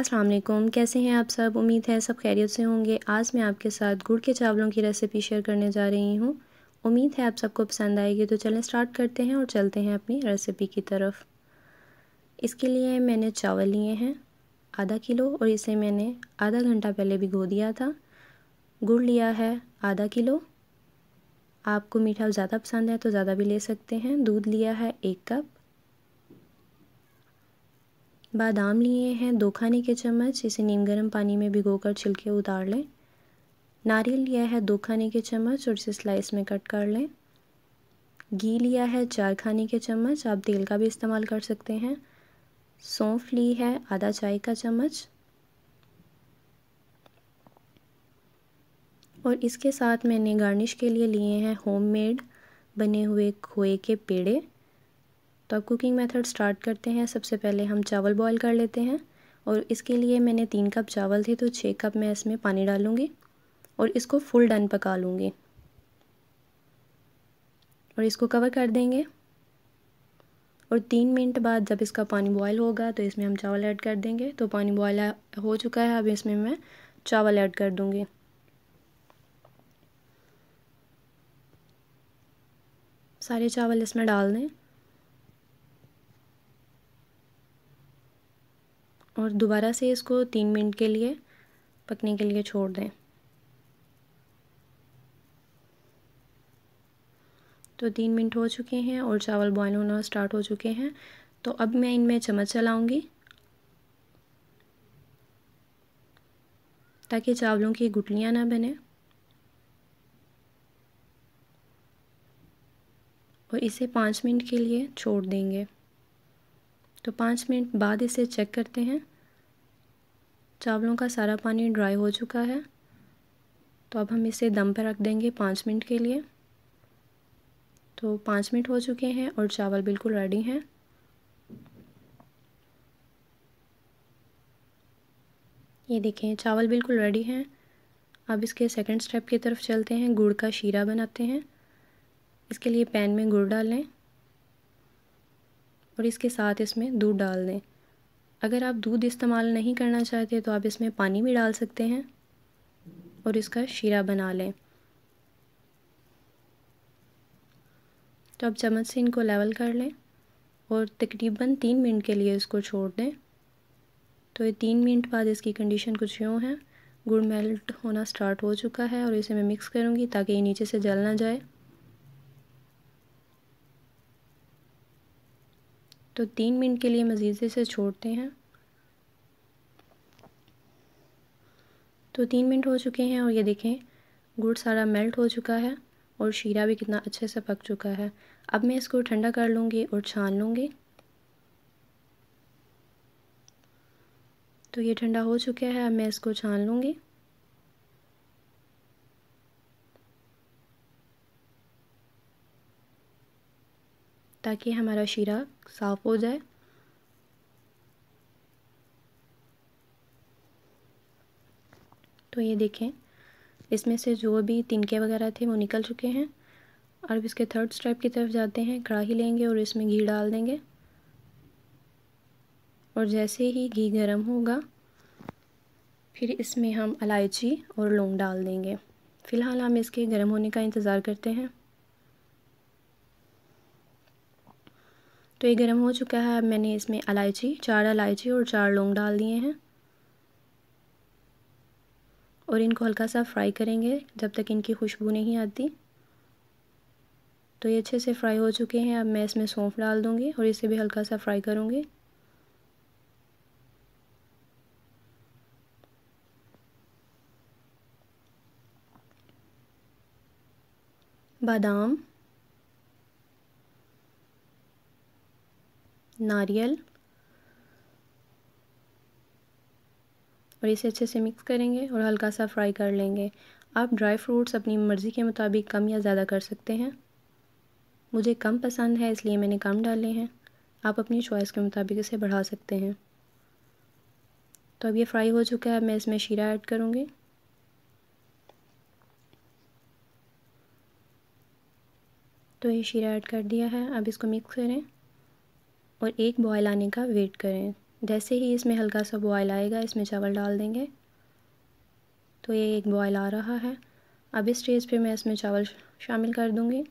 अस्सलाम वालेकुम कैसे हैं आप सब उम्मीद है सब खैरियत से होंगे आज मैं आपके साथ गुड़ के चावलों की रेसिपी शेयर करने जा रही हूँ उम्मीद है आप सबको पसंद आएगी तो चलें स्टार्ट करते हैं और चलते हैं अपनी रेसिपी की तरफ इसके लिए मैंने चावल लिए हैं आधा किलो और इसे मैंने आधा घंटा पहले भिगो दिया था गुड़ लिया है आधा किलो आपको मीठा ज़्यादा पसंद है तो ज़्यादा भी ले सकते हैं दूध लिया है एक कप बादाम लिए हैं दो खाने के चम्मच इसे नीम गर्म पानी में भिगोकर छिलके उतार लें नारियल लिया है दो खाने के चम्मच और इसे स्लाइस में कट कर लें घी लिया है चार खाने के चम्मच आप तेल का भी इस्तेमाल कर सकते हैं सौंफ ली है आधा चाय का चम्मच और इसके साथ मैंने गार्निश के लिए लिए हैं होममेड बने हुए खोए के पेड़े तो अब कुकिंग मेथड स्टार्ट करते हैं सबसे पहले हम चावल बॉईल कर लेते हैं और इसके लिए मैंने तीन कप चावल थे तो छः कप मैं इसमें पानी डालूँगी और इसको फुल डन पका लूँगी और इसको कवर कर देंगे और तीन मिनट बाद जब इसका पानी बॉयल होगा तो इसमें हम चावल ऐड कर देंगे तो पानी बॉयल हो चुका है अब इसमें मैं चावल ऐड कर दूँगी सारे चावल इसमें डाल दें और दोबारा से इसको तीन मिनट के लिए पकने के लिए छोड़ दें तो तीन मिनट हो चुके हैं और चावल बॉयल होना स्टार्ट हो चुके हैं तो अब मैं इनमें चम्मच चलाऊँगी ताकि चावलों की गुटलियाँ ना बने और इसे पाँच मिनट के लिए छोड़ देंगे तो पाँच मिनट बाद इसे चेक करते हैं चावलों का सारा पानी ड्राई हो चुका है तो अब हम इसे दम पर रख देंगे पाँच मिनट के लिए तो पाँच मिनट हो चुके हैं और चावल बिल्कुल रेडी हैं ये देखें चावल बिल्कुल रेडी हैं अब इसके सेकंड स्टेप की तरफ चलते हैं गुड़ का शीरा बनाते हैं इसके लिए पैन में गुड़ डालें और इसके साथ इसमें दूध डाल दें अगर आप दूध इस्तेमाल नहीं करना चाहते तो आप इसमें पानी भी डाल सकते हैं और इसका शीरा बना लें तो आप चम्मच से इनको लेवल कर लें और तकरीबन तीन मिनट के लिए इसको छोड़ दें तो ये तीन मिनट बाद इसकी कंडीशन कुछ यूँ है गुड़ मेल्ट होना स्टार्ट हो चुका है और इसे मैं मिक्स करूँगी ताकि ये नीचे से जल ना जाए तो तीन मिनट के लिए मज़ीदे से छोड़ते हैं तो तीन मिनट हो चुके हैं और ये देखें गुड़ सारा मेल्ट हो चुका है और शीरा भी कितना अच्छे से पक चुका है अब मैं इसको ठंडा कर लूँगी और छान लूँगी तो ये ठंडा हो चुका है अब मैं इसको छान लूँगी ताकि हमारा शीरा साफ़ हो जाए तो ये देखें इसमें से जो भी तिनके वगैरह थे वो निकल चुके हैं और अब इसके थर्ड स्टेप की तरफ जाते हैं कढ़ाही लेंगे और इसमें घी डाल देंगे और जैसे ही घी गर्म होगा फिर इसमें हम इलायची और लौंग डाल देंगे फ़िलहाल हम इसके गर्म होने का इंतज़ार करते हैं तो ये गर्म हो चुका है अब मैंने इसमें इलायची चार इलायची और चार लौंग डाल दिए हैं और इनको हल्का सा फ्राई करेंगे जब तक इनकी खुशबू नहीं आती तो ये अच्छे से फ्राई हो चुके हैं अब मैं इसमें सौंफ डाल दूँगी और इसे भी हल्का सा फ्राई करूँगी बादाम नारियल और इसे अच्छे से मिक्स करेंगे और हल्का सा फ्राई कर लेंगे आप ड्राई फ्रूट्स अपनी मर्ज़ी के मुताबिक कम या ज़्यादा कर सकते हैं मुझे कम पसंद है इसलिए मैंने कम डाले हैं आप अपनी चॉइस के मुताबिक इसे बढ़ा सकते हैं तो अब ये फ्राई हो चुका है मैं इसमें शीरा ऐड करूँगी तो ये शीरा ऐड कर दिया है अब इसको मिक्स करें और एक बॉयल आने का वेट करें जैसे ही इसमें हल्का सा बॉयल आएगा इसमें चावल डाल देंगे तो ये एक बॉयल आ रहा है अब इस स्टेज पे मैं इसमें चावल शामिल कर दूंगी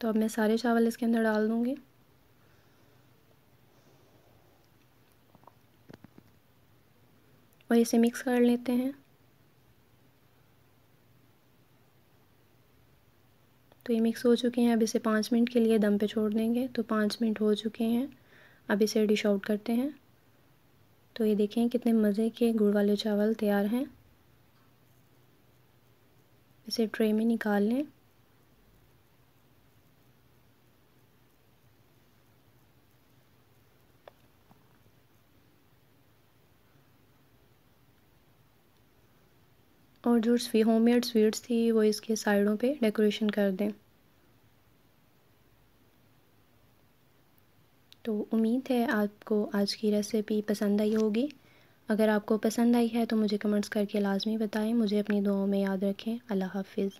तो अब मैं सारे चावल इसके अंदर डाल दूँगी और इसे मिक्स कर लेते हैं तो ये मिक्स हो चुके हैं अब इसे पाँच मिनट के लिए दम पे छोड़ देंगे तो पाँच मिनट हो चुके हैं अब इसे डिश आउट करते हैं तो ये देखें कितने मज़े के गुड़ वाले चावल तैयार हैं इसे ट्रे में निकाल लें और जो होम मेड स्वीट्स थी वो इसके साइडों पे डेकोरेशन कर दें तो उम्मीद है आपको आज की रेसिपी पसंद आई होगी अगर आपको पसंद आई है तो मुझे कमेंट्स करके लाजमी बताएं मुझे अपनी दुआओं में याद रखें अल्लाह हाफिज़